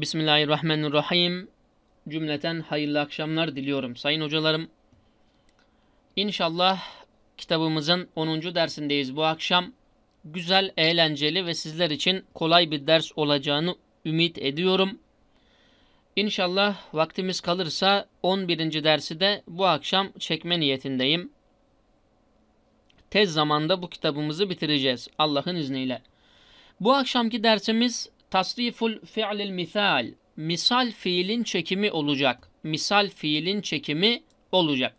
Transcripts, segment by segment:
Bismillahirrahmanirrahim. Cümleten hayırlı akşamlar diliyorum sayın hocalarım. İnşallah kitabımızın 10. dersindeyiz bu akşam. Güzel, eğlenceli ve sizler için kolay bir ders olacağını ümit ediyorum. İnşallah vaktimiz kalırsa 11. dersi de bu akşam çekme niyetindeyim. Tez zamanda bu kitabımızı bitireceğiz Allah'ın izniyle. Bu akşamki dersimiz Tasriful fi'lil misal. Misal fiilin çekimi olacak. Misal fiilin çekimi olacak.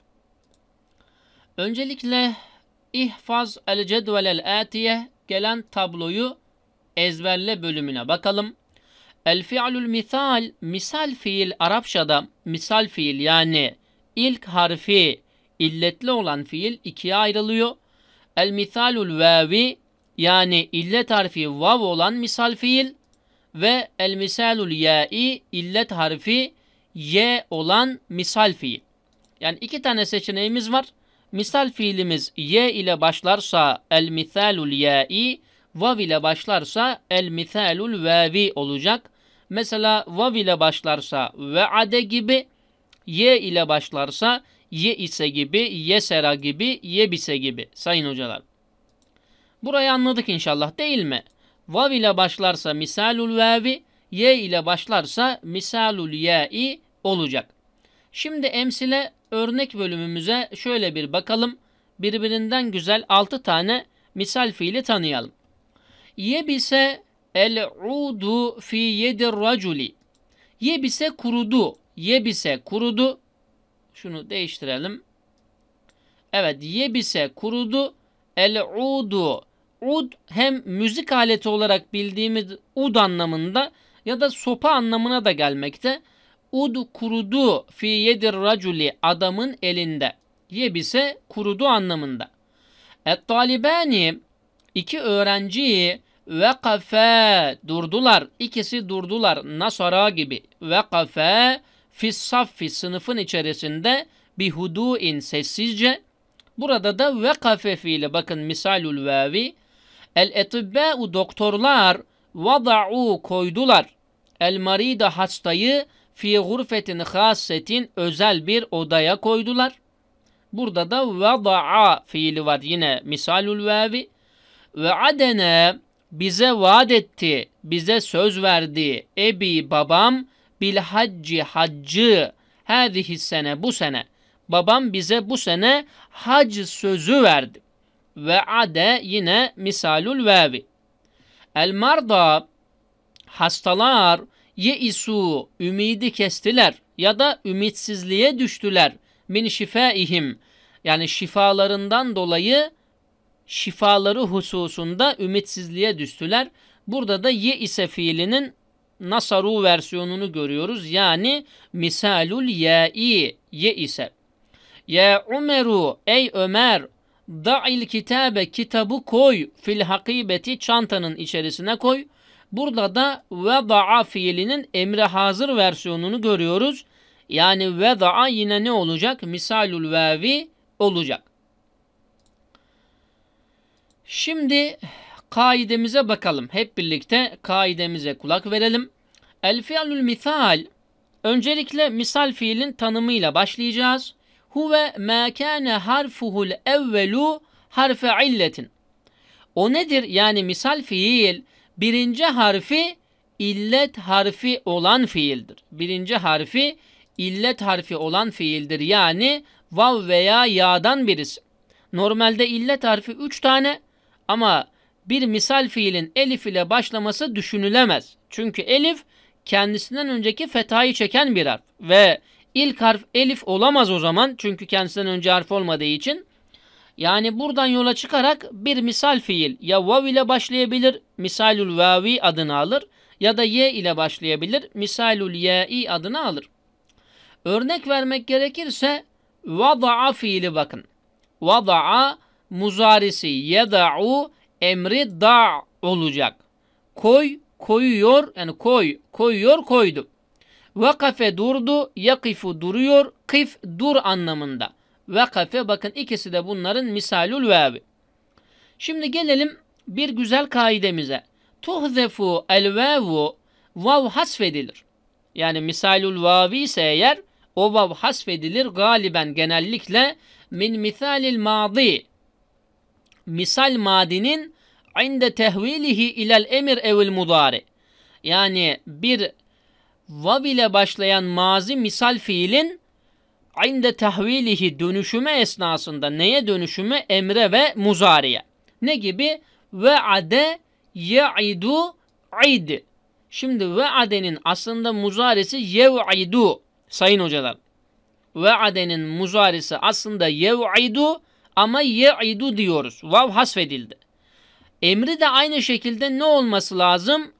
Öncelikle ihfaz el cedvelel atiye gelen tabloyu ezberle bölümüne bakalım. El fi'lul misal, misal fiil Arapçada misal fiil yani ilk harfi illetli olan fiil ikiye ayrılıyor. El misalul vavi yani illet harfi vav olan misal fiil ve el misalul ya'i illet harfi ye olan misal fiil. Yani iki tane seçeneğimiz var. Misal fiilimiz y ile başlarsa el misalul ya'i, vav ile başlarsa el misalul vavi olacak. Mesela vav ile başlarsa ve'ade gibi, ye ile başlarsa ye ise gibi, yesera gibi, yebise gibi sayın hocalar. Burayı anladık inşallah değil mi? vav ile başlarsa misalul vavi, ye ile başlarsa misalul ya'i olacak. Şimdi emsile örnek bölümümüze şöyle bir bakalım. Birbirinden güzel 6 tane misal fiili tanıyalım. Yebise el-udu fi yedir raculi. Yebise kurudu. Yebise kurudu. Şunu değiştirelim. Evet yebise kurudu. El-udu ud hem müzik aleti olarak bildiğimiz ud anlamında ya da sopa anlamına da gelmekte. Ud kurudu fi yedir raculi adamın elinde. Yebise kurudu anlamında. Et talibani iki öğrenciyi ve kafe durdular. İkisi durdular. Nasara gibi. Ve kafe fis saffi sınıfın içerisinde bir huduin sessizce. Burada da ve kafe fiili bakın misalul vavi El etibbâ'u doktorlar vada'u koydular. El maride hastayı fi gurfetin hassetin özel bir odaya koydular. Burada da vada'a fiili var yine misalul vevi. Ve adene bize vaat etti, bize söz verdi. Ebi babam bil hacci haccı. Hâzihi sene bu sene. Babam bize bu sene hac sözü verdi ve ade yine misalul vavi. El marda hastalar ye yeisu ümidi kestiler ya da ümitsizliğe düştüler min şifaihim yani şifalarından dolayı şifaları hususunda ümitsizliğe düştüler. Burada da ye ise fiilinin nasaru versiyonunu görüyoruz. Yani misalul ya'i ye ise. Ya Umeru ey Ömer Da'il kitabe kitabı koy fil hakibeti çantanın içerisine koy. Burada da veda'a fiilinin emre hazır versiyonunu görüyoruz. Yani veda'a yine ne olacak? Misalul vevi olacak. Şimdi kaidemize bakalım. Hep birlikte kaidemize kulak verelim. El fiilul misal. Öncelikle misal fiilin tanımıyla başlayacağız huve ma kana harfuhul evvelu harfe illetin. O nedir? Yani misal fiil birinci harfi illet harfi olan fiildir. Birinci harfi illet harfi olan fiildir. Yani vav veya ya'dan birisi. Normalde illet harfi 3 tane ama bir misal fiilin elif ile başlaması düşünülemez. Çünkü elif kendisinden önceki fetayı çeken bir harf ve İlk harf elif olamaz o zaman. Çünkü kendisinden önce harf olmadığı için. Yani buradan yola çıkarak bir misal fiil ya vav ile başlayabilir misalül vavi adını alır ya da ye ile başlayabilir misalül ye'i adını alır. Örnek vermek gerekirse vada'a fiili bakın. Vada'a muzarisi yeda'u emri da olacak. Koy, koyuyor yani koy, koyuyor, koydu. Vakafe durdu, yakifu duruyor, kif dur anlamında. Vakafe bakın ikisi de bunların misalül vevi. Şimdi gelelim bir güzel kaidemize. Tuhzefu el vavu vav hasfedilir. Yani misalül vavi ise eğer o vav hasfedilir galiben genellikle min misalil madi. Misal madinin inde tehvilihi ilel emir evil mudari. Yani bir vav ile başlayan mazi misal fiilin inde tahvilihi dönüşüme esnasında neye dönüşümü? Emre ve muzariye. Ne gibi? Ve ade ye'idu idi. Şimdi ve adenin aslında muzaresi yev'idu sayın hocalar. Ve adenin muzaresi aslında yev'idu ama ye'idu diyoruz. Vav hasfedildi. Emri de aynı şekilde ne olması lazım?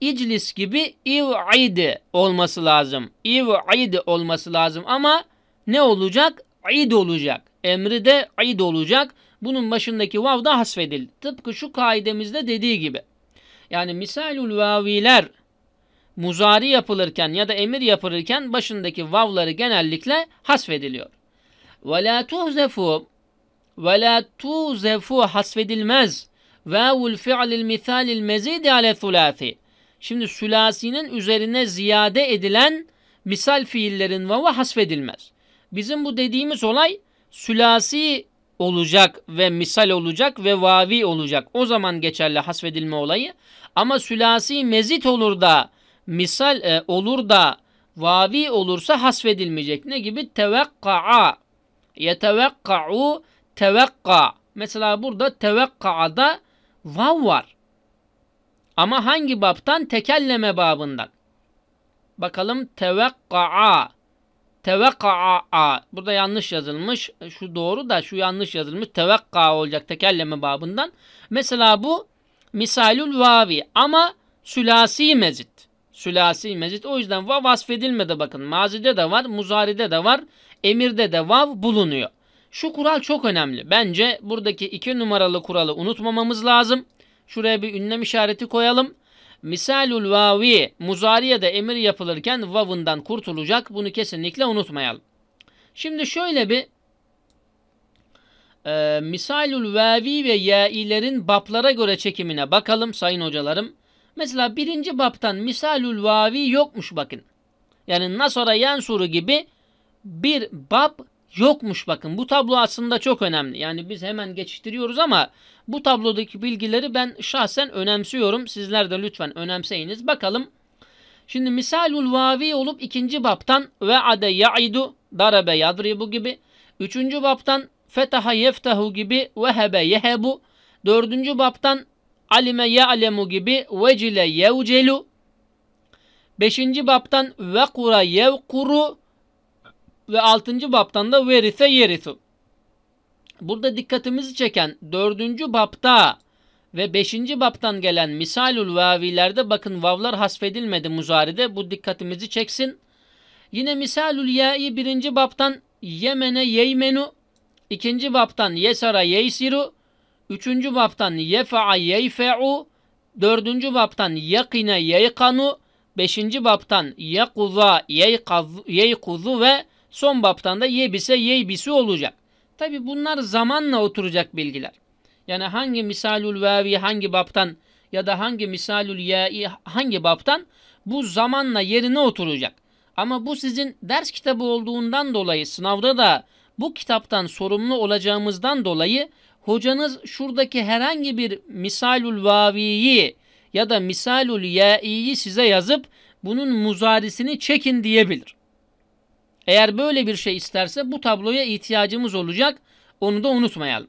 İclis gibi iv'id olması lazım. İv'id olması lazım ama ne olacak? İd olacak. Emri de id olacak. Bunun başındaki vav da hasfedildi. Tıpkı şu kaidemizde dediği gibi. Yani misalul vaviler muzari yapılırken ya da emir yapılırken başındaki vavları genellikle hasfediliyor. Ve la tuhzefu ve la tuhzefu hasfedilmez. Vavul fi'lil misalil mezidi ale thulâfi. Şimdi sülasinin üzerine ziyade edilen misal fiillerin vavı hasfedilmez. Bizim bu dediğimiz olay sülasi olacak ve misal olacak ve vavi olacak. O zaman geçerli hasfedilme olayı. Ama sülasi mezit olur da misal e, olur da vavi olursa hasfedilmeyecek. Ne gibi? Tevekka'a. Yetevekka'u tevekka. Mesela burada tevekka'da vav var. Ama hangi babtan? Tekelleme babından. Bakalım tevekka'a. Tevekka'a. Burada yanlış yazılmış. Şu doğru da şu yanlış yazılmış. Tevekka olacak tekelleme babından. Mesela bu misalül vavi ama sülasi mezit. Sülasi mezit. O yüzden vav vasfedilmedi bakın. Mazide de var, muzaride de var, emirde de vav bulunuyor. Şu kural çok önemli. Bence buradaki iki numaralı kuralı unutmamamız lazım. Şuraya bir ünlem işareti koyalım. Misalul vavi muzariye de emir yapılırken vavından kurtulacak. Bunu kesinlikle unutmayalım. Şimdi şöyle bir e, misalul vavi ve yailerin baplara göre çekimine bakalım sayın hocalarım. Mesela birinci baptan misalul vavi yokmuş bakın. Yani nasara yansuru gibi bir bab yokmuş bakın. Bu tablo aslında çok önemli. Yani biz hemen geçiştiriyoruz ama bu tablodaki bilgileri ben şahsen önemsiyorum. Sizler de lütfen önemseyiniz. Bakalım. Şimdi misalul vavi olup ikinci baptan ve ade ya'idu darabe yadribu gibi. Üçüncü baptan fetaha yeftahu gibi ve hebe yehebu. Dördüncü baptan alime ya'lemu gibi vecile yevcelu. Beşinci baptan ve kura yevkuru ve 6. baptan da verise yerisu. Burada dikkatimizi çeken 4. bapta ve 5. baptan gelen misalul vavilerde bakın vavlar hasfedilmedi muzaride. Bu dikkatimizi çeksin. Yine misalul ya'i 1. baptan Yemen'e yeymenu, 2. baptan yesara yeysiru, 3. baptan yefa'a yeyfe'u, 4. baptan yakine yeykanu, 5. baptan yekuza yeykuzu ve Son baptan da yebise yeybisi olacak. Tabi bunlar zamanla oturacak bilgiler. Yani hangi misalül vavi hangi baptan ya da hangi misalül ya'i hangi baptan bu zamanla yerine oturacak. Ama bu sizin ders kitabı olduğundan dolayı sınavda da bu kitaptan sorumlu olacağımızdan dolayı hocanız şuradaki herhangi bir misalül vaviyi ya da misalül ya'iyi size yazıp bunun muzarisini çekin diyebilir. Eğer böyle bir şey isterse bu tabloya ihtiyacımız olacak. Onu da unutmayalım.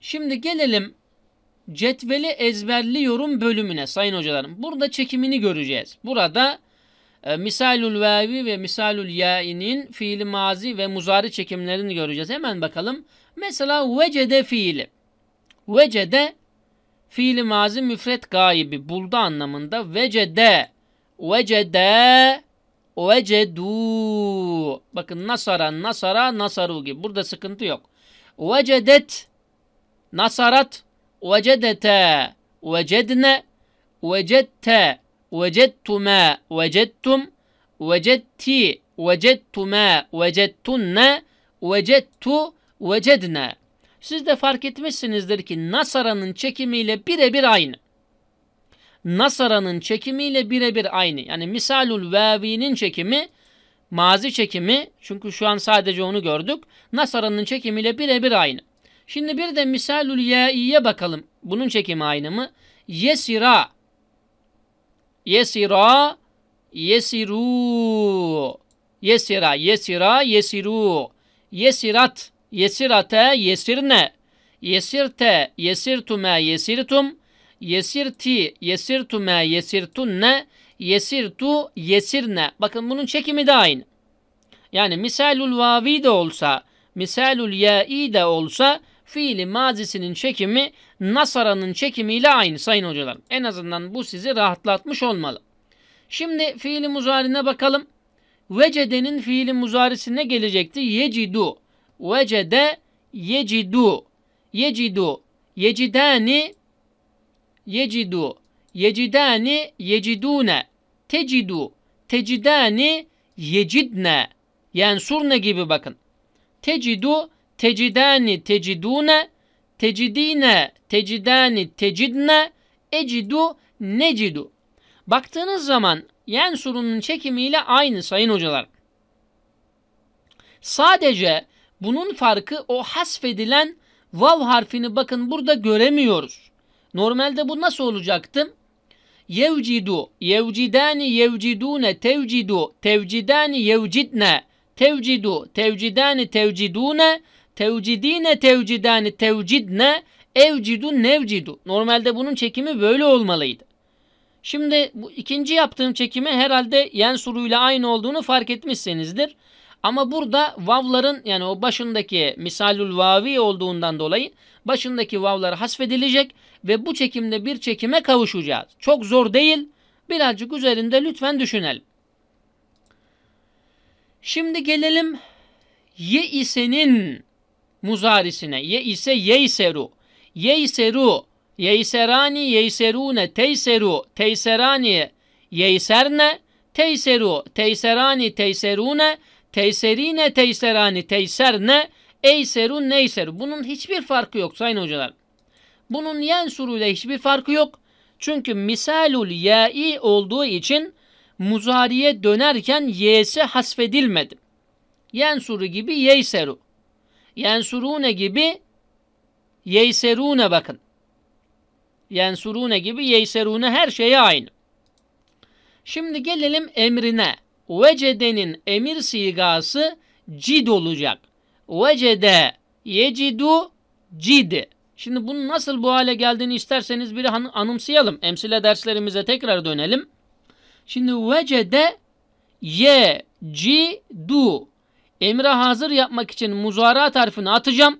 Şimdi gelelim cetveli ezberli yorum bölümüne sayın hocalarım. Burada çekimini göreceğiz. Burada e, misalül vevi ve misalül yainin fiili mazi ve muzari çekimlerini göreceğiz. Hemen bakalım. Mesela vecede fiili. Vecede fiili mazi müfret gaibi buldu anlamında. Vecede vecede Vecedu. Bakın nasara, nasara, nasaru gibi. Burada sıkıntı yok. Vecedet. Nasarat. Vecedete. Vecedne. Vecette. Vecettume. Vecettum. Vecetti. Vecettume. Vecettunne. Vecettu. Vecedne. Siz de fark etmişsinizdir ki Nasara'nın çekimiyle birebir aynı nasara'nın çekimiyle birebir aynı. Yani misalul vavi'nin çekimi mazi çekimi çünkü şu an sadece onu gördük. Nasara'nın çekimiyle birebir aynı. Şimdi bir de misalul ya'iye bakalım. Bunun çekimi aynı mı? Yesira. Yesira. Yesiru. Yesira. Yesira. Yesiru. Yesirat. Yesirate. Yesirne. Yesirte. Yesirtume. Yesirtum. Yesirti, yesirtume, yesirtunne, yesirtu, yesirne. Bakın bunun çekimi de aynı. Yani misalul vavi de olsa, misalul ya'i de olsa fiili mazisinin çekimi nasaranın çekimiyle aynı sayın hocalar. En azından bu sizi rahatlatmış olmalı. Şimdi fiili muzarine bakalım. Vecede'nin fiili muzarisine gelecekti. Yecidu. Vecede yecidu. Yecidu. Yecidani yecidu, yecidani yecidune, tecidu, tecidani yecidne, yensurne gibi bakın. Tecidu, tecidani tecidune, tecidine, tecidani tecidne, ecidu, necidu. Baktığınız zaman yensurunun çekimiyle aynı sayın hocalar. Sadece bunun farkı o hasfedilen vav harfini bakın burada göremiyoruz. Normalde bu nasıl olacaktı? Yevcidu, yevcidani yevcidune tevcidu, tevcidani yevcidne, tevcidu, tevcidani tevcidune, tevcidine tevcidani tevcidne, evcidu nevcidu. Normalde bunun çekimi böyle olmalıydı. Şimdi bu ikinci yaptığım çekimi herhalde yen suruyla aynı olduğunu fark etmişsinizdir. Ama burada vavların yani o başındaki misalül vavi olduğundan dolayı başındaki vavlar hasfedilecek ve bu çekimde bir çekime kavuşacağız. Çok zor değil. Birazcık üzerinde lütfen düşünelim. Şimdi gelelim ye isenin muzarisine. Ye ise yeyseru. Yeyseru. Yeyserani yeyserune teyseru. Teyserani yeyserne teyseru. Teyserani teyserune teyserine teyserani teyserne Eyseru neyseru. Bunun hiçbir farkı yok sayın hocalar. Bunun yensuru ile hiçbir farkı yok. Çünkü misalul ya'i olduğu için muzariye dönerken y'si hasfedilmedi. Yensuru gibi yeyseru. Yensurune gibi yeyserune bakın. Yensurune gibi yeyserune her şeye aynı. Şimdi gelelim emrine. Vecedenin emir sigası cid olacak. Vecede yecidu cidi. Şimdi bunun nasıl bu hale geldiğini isterseniz bir anımsayalım. Emsile derslerimize tekrar dönelim. Şimdi vecede ye ci du emre hazır yapmak için muzara harfini atacağım.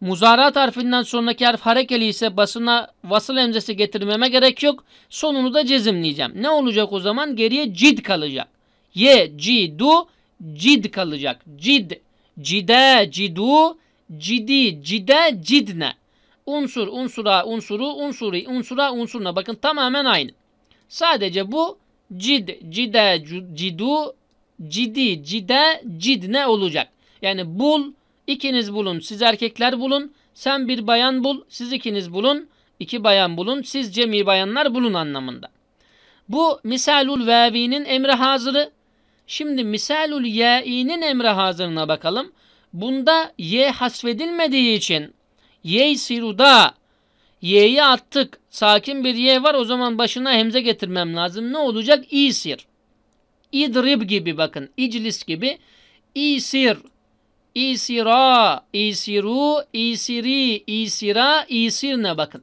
Muzara harfinden sonraki harf harekeli ise basına vasıl emzesi getirmeme gerek yok. Sonunu da cezimleyeceğim. Ne olacak o zaman? Geriye cid kalacak. Ye, ci, du, cid kalacak. Cid Cide, cidu, cidi, cide, cidne. Unsur, unsura, unsuru, unsuri, unsura, unsuruna. Bakın tamamen aynı. Sadece bu cid, cide, cidu, cidi, cide, cidne olacak. Yani bul, ikiniz bulun. Siz erkekler bulun. Sen bir bayan bul, siz ikiniz bulun. iki bayan bulun, siz cemi bayanlar bulun anlamında. Bu misalul vevinin emri hazırı. Şimdi misalul ya'inin emre hazırına bakalım. Bunda ye hasfedilmediği için ye siruda ye'yi attık. Sakin bir ye var o zaman başına hemze getirmem lazım. Ne olacak? İsir. İdrib gibi bakın. İclis gibi. İsir. İsira. İsiru. İsiri. İsira. İsirne bakın.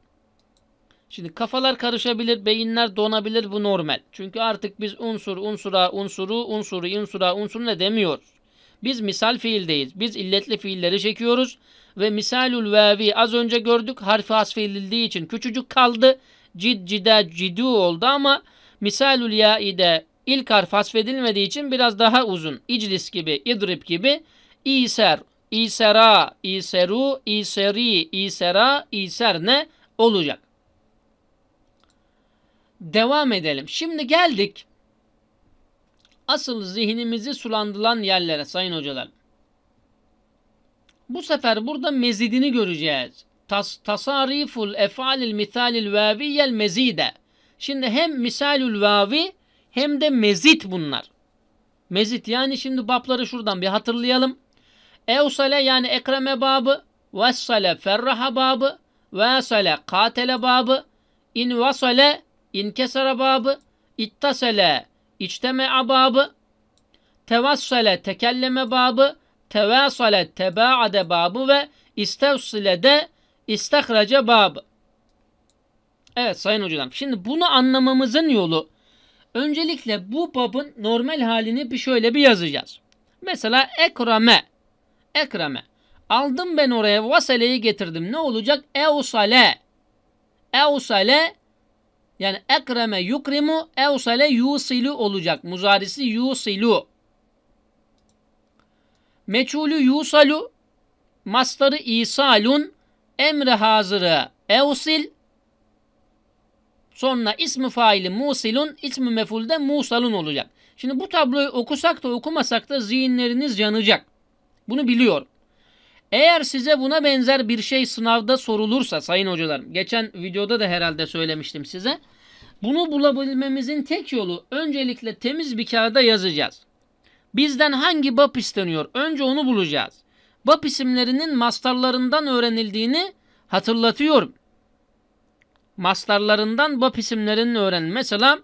Şimdi kafalar karışabilir, beyinler donabilir bu normal. Çünkü artık biz unsur, unsura, unsuru, unsuru, unsura, unsuru ne demiyoruz. Biz misal fiildeyiz. Biz illetli fiilleri çekiyoruz ve misalul vavi az önce gördük harfi hasfedildiği için küçücük kaldı. Cid cide, cidu oldu ama misalul yaide ilk harf hasfedilmediği için biraz daha uzun. İclis gibi, idrib gibi İser, isera, İseru, iseri, isera, iser ne olacak? devam edelim. Şimdi geldik asıl zihnimizi sulandıran yerlere sayın hocalar. Bu sefer burada mezidini göreceğiz. Tas, tasariful efalil misalil vaviyel mezide. Şimdi hem misalül vavi hem de mezit bunlar. Mezit yani şimdi babları şuradan bir hatırlayalım. Eusale yani ekreme babı, vesale ferraha babı, vesale katele babı, İn invasale İnkesara babı, ittasele, içteme ababı, tevassale, tekelleme babı, tevasale, tebaade babı ve istevsile de istihrace babı. Evet sayın hocam. Şimdi bunu anlamamızın yolu öncelikle bu babın normal halini bir şöyle bir yazacağız. Mesela ekrame. Ekrame. Aldım ben oraya vasaleyi getirdim. Ne olacak? Eusale. Eusale yani ekreme yukrimu evsale yusilu olacak. Muzarisi yusilu. Meçhulü yusalu. Mastarı isalun. Emre hazırı evsil. Sonra ismi faili musilun. ismi mefulde musalun olacak. Şimdi bu tabloyu okusak da okumasak da zihinleriniz yanacak. Bunu biliyorum. Eğer size buna benzer bir şey sınavda sorulursa sayın hocalarım. Geçen videoda da herhalde söylemiştim size. Bunu bulabilmemizin tek yolu öncelikle temiz bir kağıda yazacağız. Bizden hangi bab isteniyor önce onu bulacağız. Bab isimlerinin mastarlarından öğrenildiğini hatırlatıyorum. Mastarlarından bab isimlerinin öğren. Mesela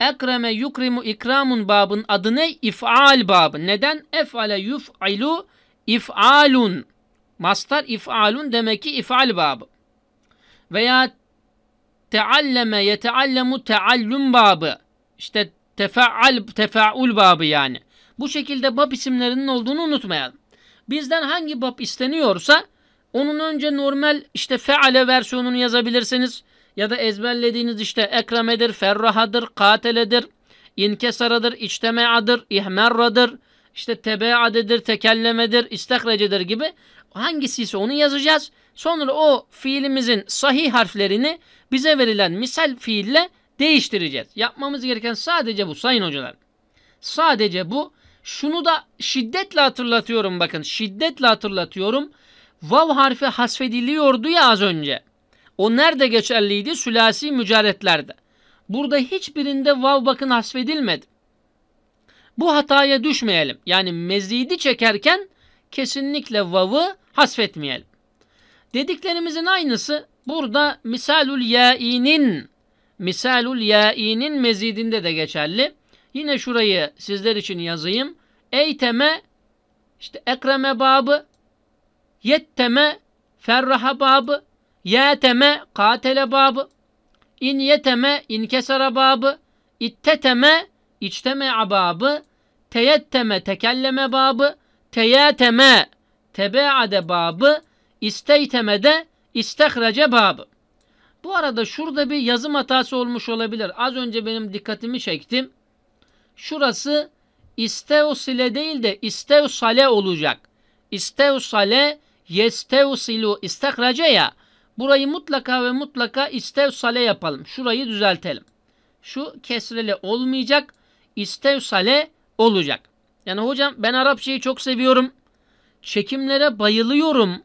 Ekreme yukrimu ikramun babın adı ne? İf'al babı. Neden? Ef'ale yuf'ilu if'alun. Mastar if'alun demek ki if'al babı. Veya Tealleme yeteallemu teallüm babı. İşte tefaal, tefaul babı yani. Bu şekilde bab isimlerinin olduğunu unutmayalım. Bizden hangi bab isteniyorsa onun önce normal işte feale versiyonunu yazabilirsiniz. Ya da ezberlediğiniz işte ekremedir, ferrahadır, kateledir, inkesaradır, içtemeadır, ihmerradır, işte tebeadedir, tekellemedir, istehrecedir gibi hangisi ise onu yazacağız. Sonra o fiilimizin sahih harflerini bize verilen misal fiille değiştireceğiz. Yapmamız gereken sadece bu sayın hocalar. Sadece bu. Şunu da şiddetle hatırlatıyorum bakın. Şiddetle hatırlatıyorum. Vav harfi hasfediliyordu ya az önce. O nerede geçerliydi? Sülasi mücaretlerde. Burada hiçbirinde vav bakın hasfedilmedi. Bu hataya düşmeyelim. Yani mezidi çekerken kesinlikle vav'ı hasfetmeyelim. Dediklerimizin aynısı burada misalul yâinin misalul yâinin mezidinde de geçerli. Yine şurayı sizler için yazayım. Eyteme işte ekreme babı yetteme ferraha babı yeteme katele babı in yeteme inkesara babı itteteme içteme ababı teyetteme tekelleme babı teyeteme tebeade babı İsteytemede istehrece babı. Bu arada şurada bir yazım hatası olmuş olabilir. Az önce benim dikkatimi çektim. Şurası isteusile değil de isteusale olacak. İsteusale yesteusilu istehrace ya. Burayı mutlaka ve mutlaka isteusale yapalım. Şurayı düzeltelim. Şu kesreli olmayacak. İsteusale olacak. Yani hocam ben Arapçayı çok seviyorum. Çekimlere bayılıyorum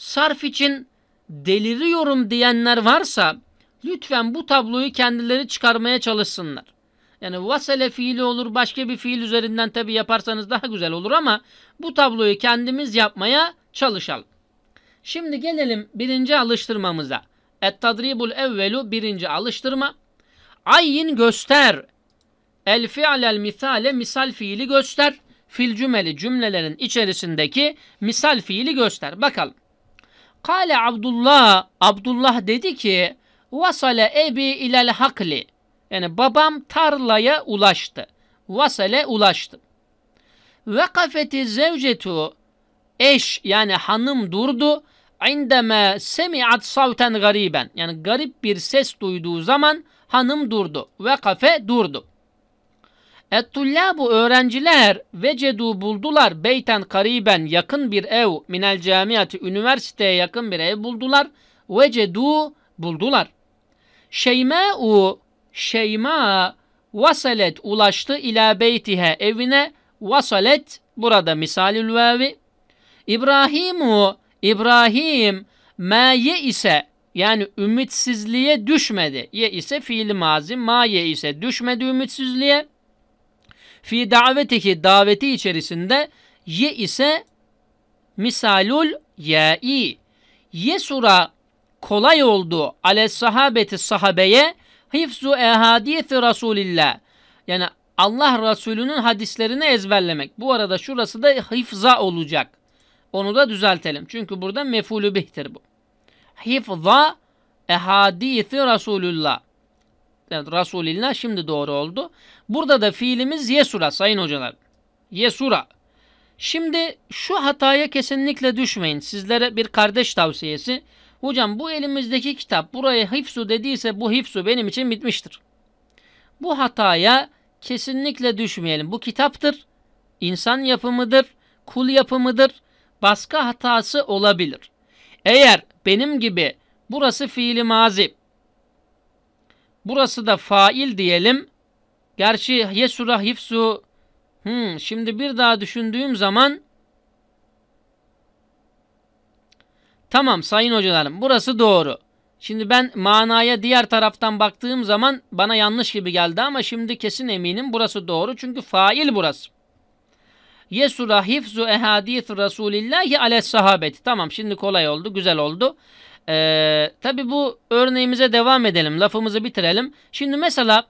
sarf için deliriyorum diyenler varsa lütfen bu tabloyu kendileri çıkarmaya çalışsınlar. Yani vasele fiili olur başka bir fiil üzerinden tabi yaparsanız daha güzel olur ama bu tabloyu kendimiz yapmaya çalışalım. Şimdi gelelim birinci alıştırmamıza. Et-tadribul evvelu birinci alıştırma. Ayin göster. El fi'lel misale misal fiili göster. Fil cümeli cümlelerin içerisindeki misal fiili göster. Bakalım. Kale Abdullah, Abdullah dedi ki, Vasale ebi ilel hakli. Yani babam tarlaya ulaştı. Vasale ulaştı. Ve kafeti zevcetu, eş yani hanım durdu. İndeme semi'at savten gariben. Yani garip bir ses duyduğu zaman hanım durdu. Ve kafe durdu. Ettullabu öğrenciler vecedu buldular beyten kariben yakın bir ev minel camiati üniversiteye yakın bir ev buldular. Vecedu buldular. Şeyma'u Şeyma vasalet ulaştı ila beytihe evine vasalet burada misalül vavi İbrahimu İbrahim maye ise yani ümitsizliğe düşmedi. Ye ise fiil mazi maye ise düşmedi ümitsizliğe. Fi davetiki daveti içerisinde ye ise misalul ye sura kolay oldu ale sahabeti sahabeye hifzu ehadithi Resulillah. Yani Allah Resulü'nün hadislerini ezberlemek. Bu arada şurası da hifza olacak. Onu da düzeltelim. Çünkü burada mefulü bihtir bu. Hifza ehadithi rasulullah evet, Rasulillah şimdi doğru oldu. Burada da fiilimiz yesura sayın hocalar. Yesura. Şimdi şu hataya kesinlikle düşmeyin. Sizlere bir kardeş tavsiyesi. Hocam bu elimizdeki kitap buraya hifsu dediyse bu hifsu benim için bitmiştir. Bu hataya kesinlikle düşmeyelim. Bu kitaptır. İnsan yapımıdır. Kul yapımıdır. Baskı hatası olabilir. Eğer benim gibi burası fiili mazi, Burası da fail diyelim. Gerçi yesura hifzu hmm, şimdi bir daha düşündüğüm zaman tamam sayın hocalarım burası doğru. Şimdi ben manaya diğer taraftan baktığım zaman bana yanlış gibi geldi ama şimdi kesin eminim burası doğru. Çünkü fail burası. Yesura hifzu ehadith Resulillahi ale sahabeti. Tamam şimdi kolay oldu, güzel oldu. Ee, Tabi bu örneğimize devam edelim. Lafımızı bitirelim. Şimdi mesela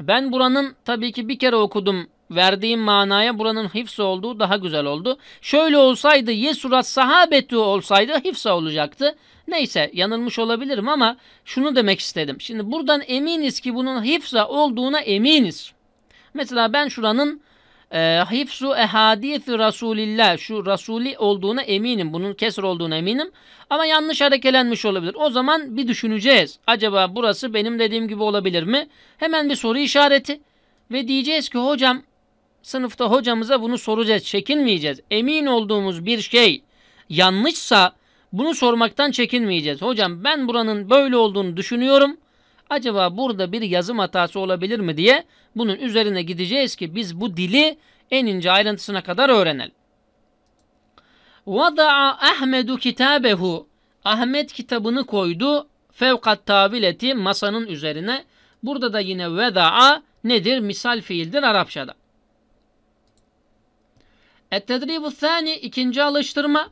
ben buranın tabii ki bir kere okudum. Verdiğim manaya buranın hifse olduğu daha güzel oldu. Şöyle olsaydı yesurat sahabeti olsaydı hifsa olacaktı. Neyse yanılmış olabilirim ama şunu demek istedim. Şimdi buradan eminiz ki bunun hifza olduğuna eminiz. Mesela ben şuranın e, hifzu ehadisi Resulillah şu Rasuli olduğuna eminim. Bunun kesr olduğuna eminim. Ama yanlış harekelenmiş olabilir. O zaman bir düşüneceğiz. Acaba burası benim dediğim gibi olabilir mi? Hemen bir soru işareti ve diyeceğiz ki hocam sınıfta hocamıza bunu soracağız. Çekinmeyeceğiz. Emin olduğumuz bir şey yanlışsa bunu sormaktan çekinmeyeceğiz. Hocam ben buranın böyle olduğunu düşünüyorum acaba burada bir yazım hatası olabilir mi diye bunun üzerine gideceğiz ki biz bu dili en ince ayrıntısına kadar öğrenelim. Vada'a Ahmedu kitabehu. Ahmet kitabını koydu fevkat tavileti masanın üzerine. Burada da yine veda'a nedir? Misal fiildir Arapçada. Et-tedribu thani ikinci alıştırma.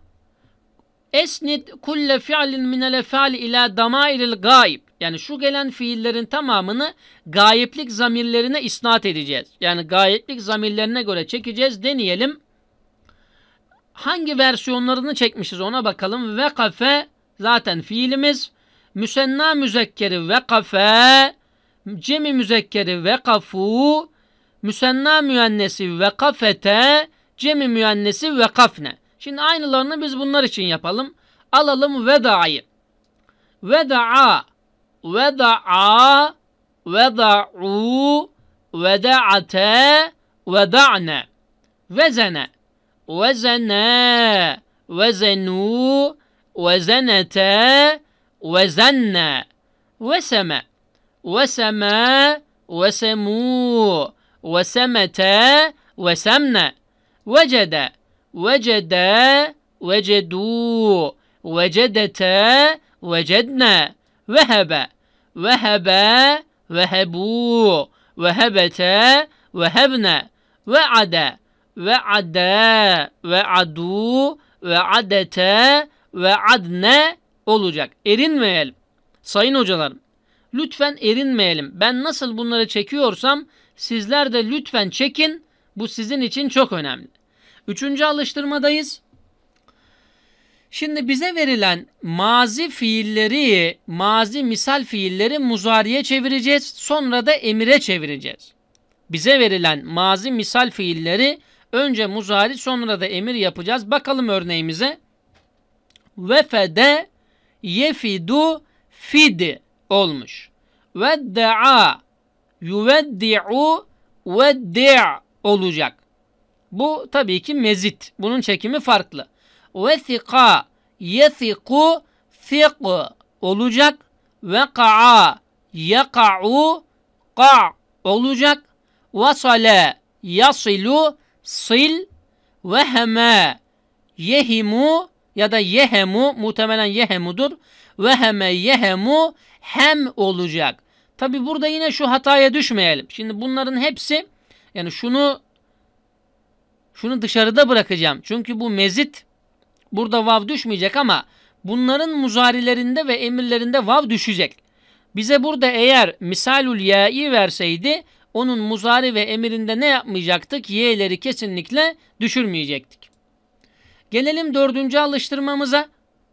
Esnid kulle fi'lin minel efali ila damairil gaib. Yani şu gelen fiillerin tamamını gayiplik zamirlerine isnat edeceğiz. Yani gayiplik zamirlerine göre çekeceğiz. Deneyelim. Hangi versiyonlarını çekmişiz ona bakalım. Ve Vekafe zaten fiilimiz. Müsenna müzekkeri vekafe. Cemi müzekkeri kafu, Müsenna müennesi ve kafete, Cemi müennesi ve kafne. Şimdi aynılarını biz bunlar için yapalım. Alalım veda'yı. Veda'a وضع وضعوا ودعت وضعنا وزن وزنا وزنوا وزنتا وزنا وسما وسما وسموا وسمتا وسمنا وجد وجد وجدوا وجدتا وجدنا vehebe, vehebe, vehebu, vehebete, vehebne, veade, veade, veadu, veadete, veadne olacak. Erinmeyelim. Sayın hocalarım, lütfen erinmeyelim. Ben nasıl bunları çekiyorsam sizler de lütfen çekin. Bu sizin için çok önemli. Üçüncü alıştırmadayız. Şimdi bize verilen mazi fiilleri, mazi misal fiilleri muzariye çevireceğiz. Sonra da emire çevireceğiz. Bize verilen mazi misal fiilleri önce muzari sonra da emir yapacağız. Bakalım örneğimize. Vefede yefidu fidi olmuş. Vedda'a yuveddi'u veddi' olacak. Bu tabii ki mezit. Bunun çekimi farklı. Vesika yesiku sik olacak. Veka'a yaka'u ka olacak. Vasale yasilu sil veheme yehimu ya da yehemu muhtemelen yehemudur. Veheme yehemu hem olacak. Tabi burada yine şu hataya düşmeyelim. Şimdi bunların hepsi yani şunu şunu dışarıda bırakacağım. Çünkü bu mezit Burada vav düşmeyecek ama bunların muzarilerinde ve emirlerinde vav düşecek. Bize burada eğer misalul ya'i verseydi onun muzari ve emirinde ne yapmayacaktık? Y'leri kesinlikle düşürmeyecektik. Gelelim dördüncü alıştırmamıza.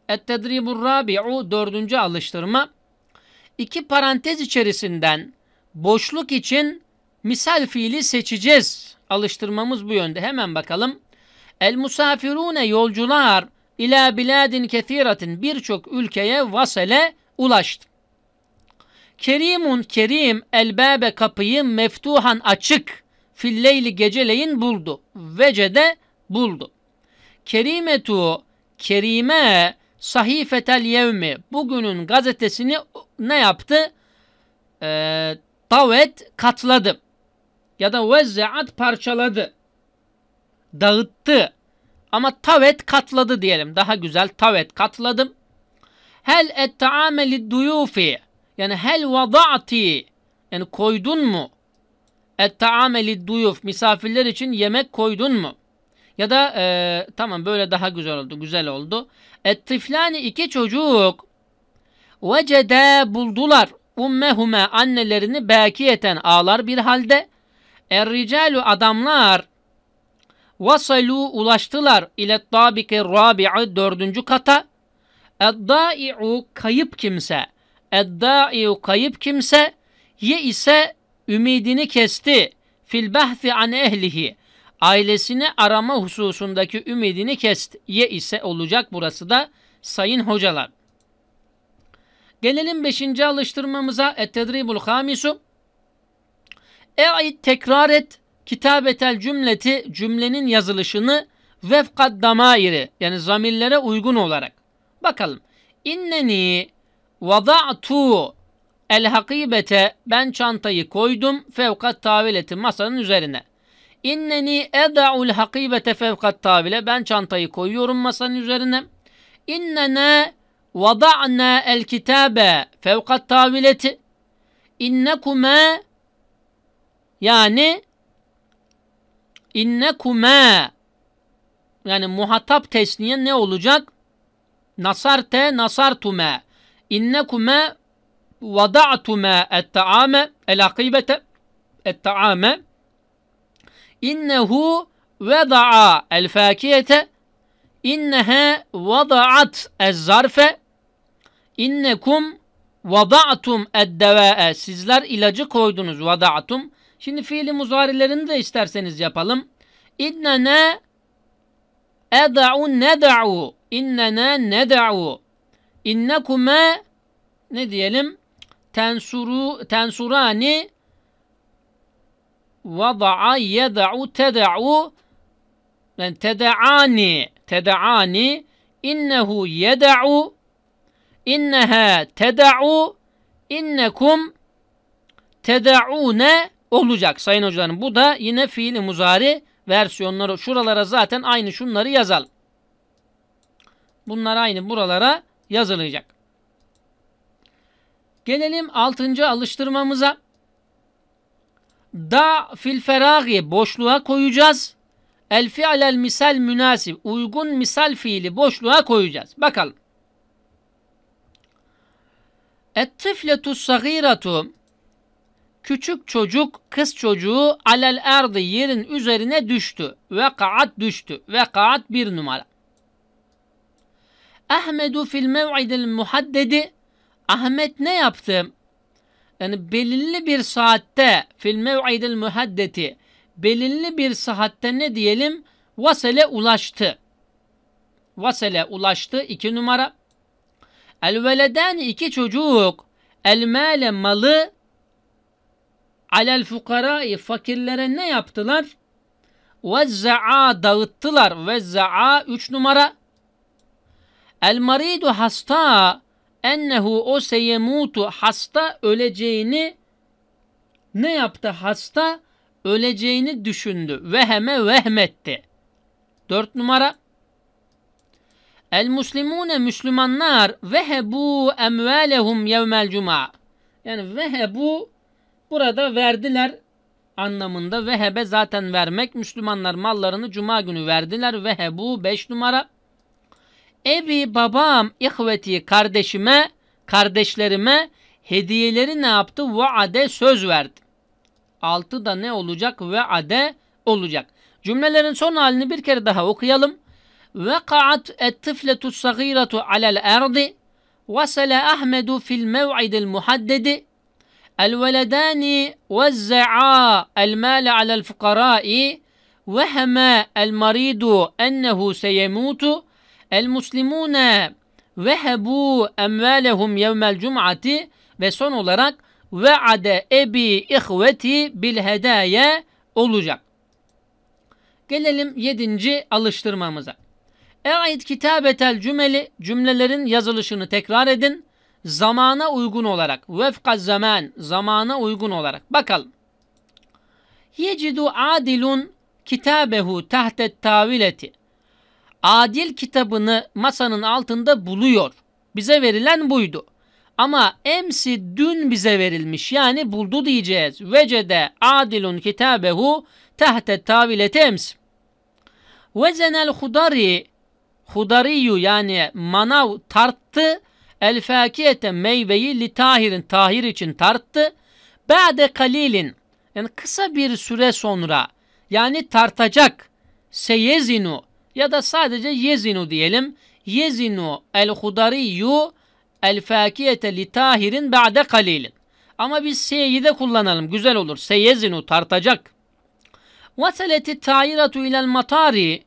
Et-tedribur rabi'u dördüncü alıştırma. İki parantez içerisinden boşluk için misal fiili seçeceğiz. Alıştırmamız bu yönde. Hemen bakalım. El musafirune yolcular ila biladin kethiratin birçok ülkeye vasele ulaştı. Kerimun kerim elbabe kapıyı meftuhan açık filleyli geceleyin buldu. Vecede buldu. Kerimetu kerime sahifetel yevmi bugünün gazetesini ne yaptı? Ee, davet katladı. Ya da vezzeat parçaladı dağıttı. Ama tavet katladı diyelim. Daha güzel tavet katladım. Hel etteameli duyufi. Yani hel vada'ti. Yani koydun mu? Etteameli duyuf. Misafirler için yemek koydun mu? Ya da e, tamam böyle daha güzel oldu. Güzel oldu. Ettiflani iki çocuk. Vecede buldular. Ummehume annelerini bekiyeten ağlar bir halde. Erricalu adamlar Vasalu ulaştılar ile tabike rabi'i dördüncü kata. Eddai'u kayıp kimse. Eddai'u kayıp kimse. Ye ise ümidini kesti. Fil behfi an ehlihi. Ailesini arama hususundaki ümidini kesti. Ye ise olacak burası da sayın hocalar. Gelelim beşinci alıştırmamıza. Et-tedribul hamisu. E tekrar et kitabetel cümleti cümlenin yazılışını vefkat damairi yani zamirlere uygun olarak. Bakalım. İnneni vada'tu el hakibete ben çantayı koydum fevkat tavileti masanın üzerine. İnneni eda'ul hakibete fevkat tavile ben çantayı koyuyorum masanın üzerine. İnnene vada'na el kitabe fevkat tavileti. İnnekume yani innekume yani muhatap tesniye ne olacak? Nasarte nasartume innekume vada'tume et-taame el-akibete et-taame innehu veda'a el-fakiyete inneha vada'at el-zarfe innekum vada'tum ed-deva'e sizler ilacı koydunuz vada'tum Şimdi fiili muzarilerini de isterseniz yapalım. İnnene eda'u neda'u innene neda'u innekume ne diyelim tensuru tensurani vada'a yeda'u teda'u yani teda'ani teda'ani innehu yeda'u inneha teda'u innekum teda'une olacak sayın hocalarım. Bu da yine fiili muzari versiyonları. Şuralara zaten aynı şunları yazalım. Bunlar aynı buralara yazılacak. Gelelim 6. alıştırmamıza. Da fil feragi boşluğa koyacağız. El fi'lel misal münasip. Uygun misal fiili boşluğa koyacağız. Bakalım. Et tifletu sagiratu Küçük çocuk, kız çocuğu alel erdi yerin üzerine düştü. Ve kaat düştü. Ve kaat bir numara. Ahmedu fil mev'idil muhaddedi. Ahmet ne yaptı? Yani belirli bir saatte fil mev'idil muhaddeti belirli bir saatte ne diyelim? Vasele ulaştı. Vasele ulaştı. iki numara. El veledani iki çocuk. El male malı alel fukarayı fakirlere ne yaptılar? Vezza'a dağıttılar. Vezza'a üç numara. El maridu hasta ennehu o seyemutu hasta öleceğini ne yaptı? Hasta öleceğini düşündü. Veheme vehmetti. Dört numara. El muslimune Müslümanlar vehebu emvalehum yevmel cuma. Yani vehebu Burada verdiler anlamında vehebe zaten vermek. Müslümanlar mallarını cuma günü verdiler. Vehebu 5 numara. evi babam ihveti kardeşime, kardeşlerime hediyeleri ne yaptı? Vaade söz verdi. altı da ne olacak? Vaade olacak. Cümlelerin son halini bir kere daha okuyalım. ve Vekaat et-tifletu sagiratu alel erdi. Vesele Ahmedu fil mev'idil muhaddedi. الولدان وزعا المال على الفقراء وهم المريض أنه سيموت المسلمون vehebu أموالهم يوم الجمعة ve olarak ve'ade أبي إخوتي bil olacak. Gelelim yedinci alıştırmamıza. E'id kitabetel cümeli cümlelerin yazılışını tekrar edin zamana uygun olarak vefka zaman zamana uygun olarak bakalım. Yecidu adilun kitabehu tahte tavileti. Adil kitabını masanın altında buluyor. Bize verilen buydu. Ama emsi dün bize verilmiş yani buldu diyeceğiz. Vecede adilun kitabehu tahte tavileti ems. Vezenel hudari hudariyu yani manav tarttı El fakiyete meyveyi li tahirin tahir için tarttı. Ba'de kalilin yani kısa bir süre sonra yani tartacak seyezinu ya da sadece yezinu diyelim. Yezinu el hudariyu el fakiyete li tahirin ba'de kalilin. Ama biz seyi de kullanalım. Güzel olur. Seyezinu tartacak. Vaseleti tahiratu ilel matari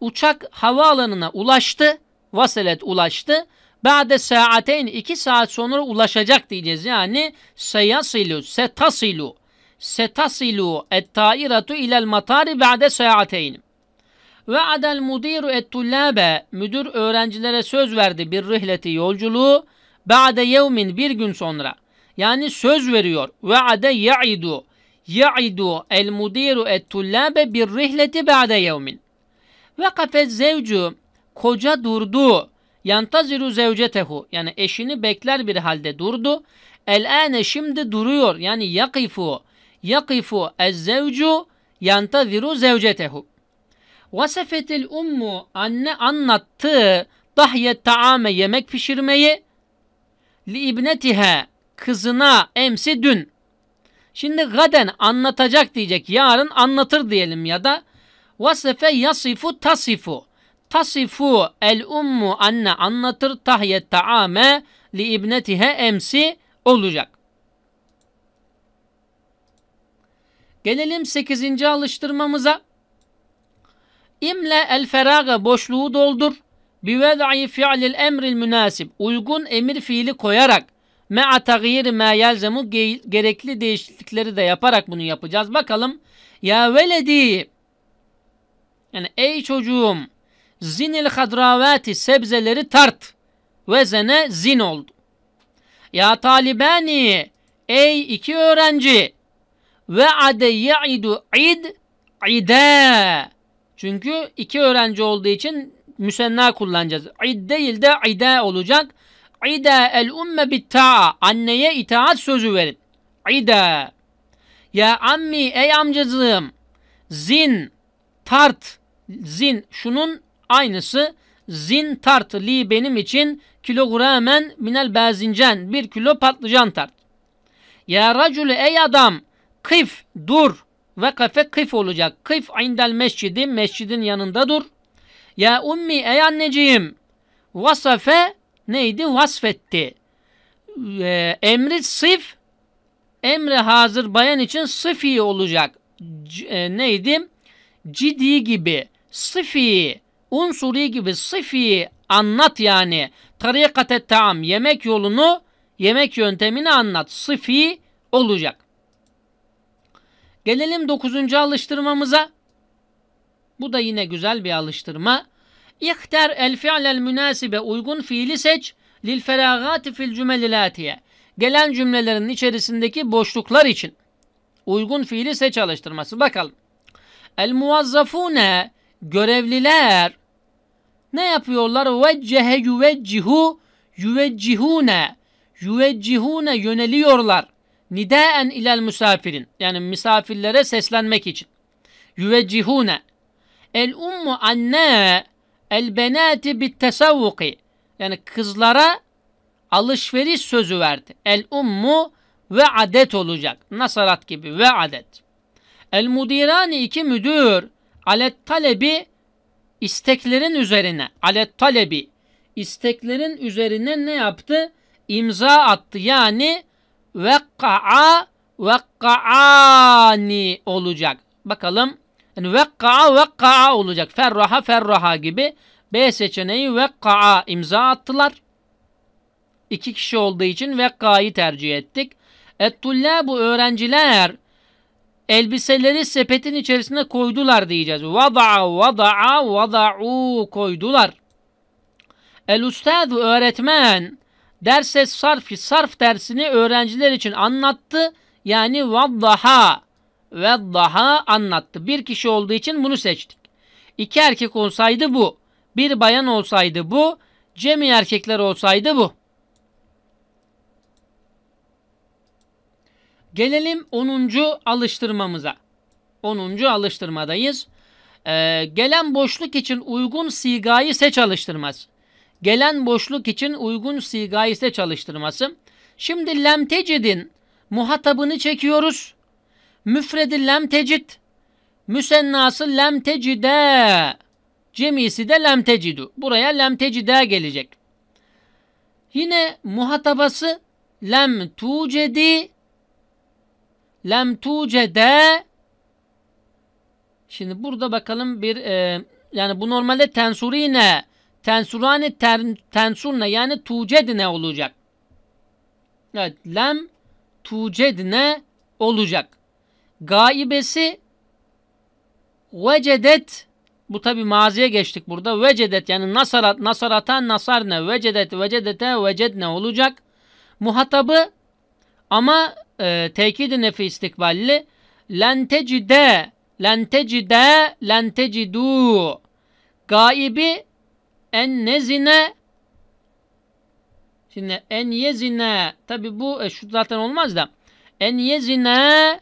uçak havaalanına ulaştı. Vaselet ulaştı. Ba'de saateyn iki saat sonra ulaşacak diyeceğiz. Yani seyasilu, setasilu, setasilu et-tairatu ilel matari ba'de saateyn. Ve adel mudiru et tullabe müdür öğrencilere söz verdi bir rihleti yolculuğu ba'de yevmin bir gün sonra. Yani söz veriyor. Ve ade ya'idu. Ya'idu el mudiru et tullabe bir rihleti ba'de yevmin. Ve kafet zevcu koca durdu. Yantaziru zevcetehu yani eşini bekler bir halde durdu. El ane şimdi duruyor yani yakifu yakifu ez zevcu yantaziru zevcetehu. Vasefetil ummu anne anlattı dahye taame yemek pişirmeyi li ibnetihe kızına emsi dün. Şimdi gaden anlatacak diyecek yarın anlatır diyelim ya da vasefe yasifu tasifu tasifu el ummu anne anlatır tahye taame li ibnetihe emsi olacak. Gelelim 8. alıştırmamıza. İmle el feraga boşluğu doldur. Bived'i fi'lil emril münasip. Uygun emir fiili koyarak me tagir ma yelzemu gerekli değişiklikleri de yaparak bunu yapacağız. Bakalım. Ya veledi yani ey çocuğum Zinil hadravati sebzeleri tart. ve Vezene zin oldu. Ya talibani ey iki öğrenci ve ade ya'idu id ide. Çünkü iki öğrenci olduğu için müsenna kullanacağız. İd değil de ide olacak. İde el umme bit Anneye itaat sözü verin. İde. Ya ammi ey amcacığım. Zin. Tart. Zin. Şunun Aynısı zin tart li benim için kilogramen minel bezincen bir kilo patlıcan tart. Ya racülü ey adam kıf dur ve kafe kıf olacak. Kıf indel mescidi mescidin yanında dur. Ya ummi ey anneciğim vasafe neydi vasfetti. Ee, emri sıf emri hazır bayan için sıfi olacak. C, e, neydi? Cidi gibi sıfi unsuri gibi sıfiyi anlat yani. Tarikate tam yemek yolunu, yemek yöntemini anlat. Sıfi olacak. Gelelim dokuzuncu alıştırmamıza. Bu da yine güzel bir alıştırma. İhter el fi'lel münasibe uygun fiili seç lil feragati fil cümelilatiye. Gelen cümlelerin içerisindeki boşluklar için. Uygun fiili seç alıştırması. Bakalım. El muvazzafune görevliler ne yapıyorlar? Veccehe yüveccihu yüveccihune yüveccihune yöneliyorlar. Nidaen ilel misafirin yani misafirlere seslenmek için. Yüveccihune el ummu anne el benati bit tesavvuki yani kızlara alışveriş sözü verdi. El ummu ve adet olacak. Nasarat gibi ve adet. El mudirani iki müdür alet talebi isteklerin üzerine alet talebi isteklerin üzerine ne yaptı? İmza attı. Yani vekka'a vekka'ani olacak. Bakalım. Yani vekka'a vekka'a olacak. Ferraha ferraha gibi. B seçeneği vekka'a imza attılar. İki kişi olduğu için vekka'yı tercih ettik. Et bu öğrenciler elbiseleri sepetin içerisine koydular diyeceğiz. Vada'a vada'a vada'u koydular. El ustadu öğretmen derse sarfi sarf dersini öğrenciler için anlattı. Yani vaddaha vaddaha anlattı. Bir kişi olduğu için bunu seçtik. İki erkek olsaydı bu. Bir bayan olsaydı bu. Cemi erkekler olsaydı bu. Gelelim 10. alıştırmamıza. 10. alıştırmadayız. Ee, gelen boşluk için uygun sigayı seç alıştırması. Gelen boşluk için uygun sigayı seç alıştırması. Şimdi lem tecidin muhatabını çekiyoruz. Müfredi lem tecid. Müsennası lem tecide. Cemisi de lem tecidu. Buraya lem tecide gelecek. Yine muhatabası lem tucedi lem tucede şimdi burada bakalım bir e, yani bu normalde tensuri ne, tensurane ter, ne yani ne olacak. Evet lem ne olacak. Gaibesi vecedet bu tabi maziye geçtik burada. Vecedet yani nasarat, nasarata, nasarne, vecedet, vecedete, ne olacak. Muhatabı ama e, tekidi nefi istikballi lentecide lentecide lentecidu gaibi en nezine şimdi en yezine tabi bu e, şu zaten olmaz da en yezine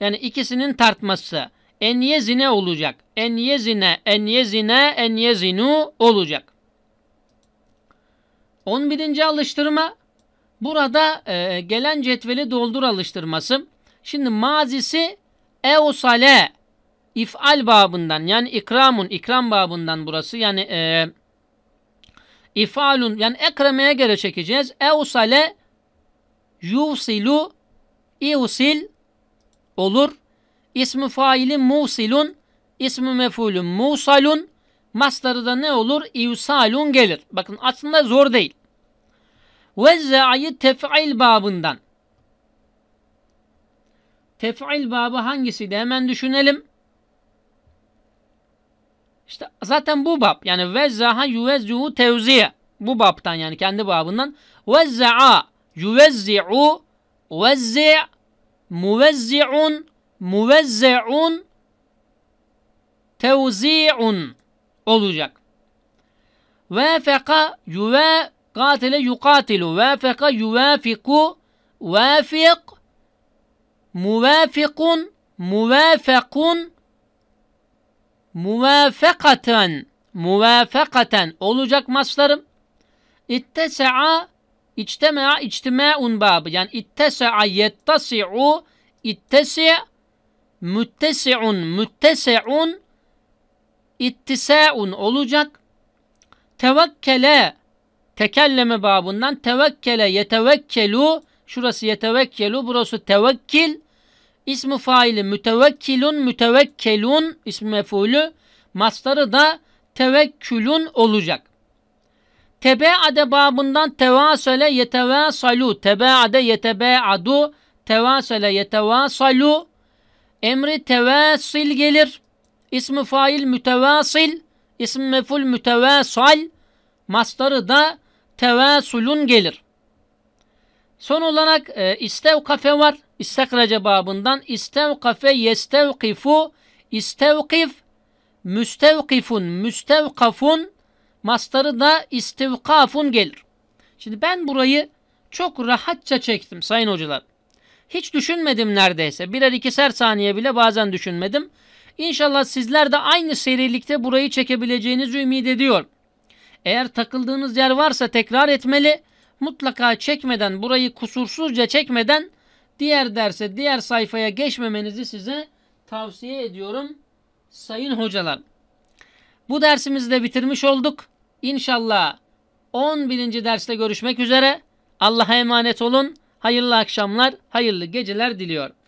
yani ikisinin tartması en yezine olacak en yezine en yezine en yezinu olacak 11. alıştırma Burada e, gelen cetveli doldur alıştırması. Şimdi mazisi eusale ifal babından yani ikramun ikram babından burası yani e, ifalun yani ekremeye göre çekeceğiz. Eusale yusilu iusil olur. İsmi faili musilun ismi mefulun musalun masları da ne olur? İusalun gelir. Bakın aslında zor değil. Vezza'yı tef'il babından. Tef'il babı hangisi de hemen düşünelim. İşte zaten bu bab yani vezzaha yuvezzuhu tevziye. Bu babtan yani kendi babından. Vezza'a yuvezzi'u vezzi' muvezzi'un muvezzi'un tevzi'un olacak. Vefeka yuve Katile yukatilu. Vâfeka yuvâfiku. Vâfik. Muvâfikun. Muvâfekun. Muvâfekaten. Muvâfekaten. Olacak maslarım. İttese'a. İçtemea içtimeun babı. Yani ittese'a yettasi'u. İttesi' müttesi'un. Müttesi'un. İttisa'un olacak. Tevekkele tekelleme babından tevekkele yetevekkelu şurası yetevekkelu burası tevekkil ismi faili mütevekkilun mütevekkelun ismi mefulü masları da tevekkülün olacak. Tebeade babından tevasale yetevasalu tebeade yetebeadu tevasale yetevasalu emri tevasil gelir. İsmi fail mütevasil, ismi meful mütevasal, Masları da tevasulun gelir. Son olarak e, istevkafe var. İstekrace babından istevkafe yestevkifu istevkif müstevkifun müstevkafun mastarı da istevkafun gelir. Şimdi ben burayı çok rahatça çektim sayın hocalar. Hiç düşünmedim neredeyse. Birer ikiser saniye bile bazen düşünmedim. İnşallah sizler de aynı serilikte burayı çekebileceğinizi ümit ediyorum. Eğer takıldığınız yer varsa tekrar etmeli. Mutlaka çekmeden burayı kusursuzca çekmeden diğer derse diğer sayfaya geçmemenizi size tavsiye ediyorum sayın hocalar. Bu dersimizi de bitirmiş olduk. İnşallah 11. derste görüşmek üzere. Allah'a emanet olun. Hayırlı akşamlar, hayırlı geceler diliyorum.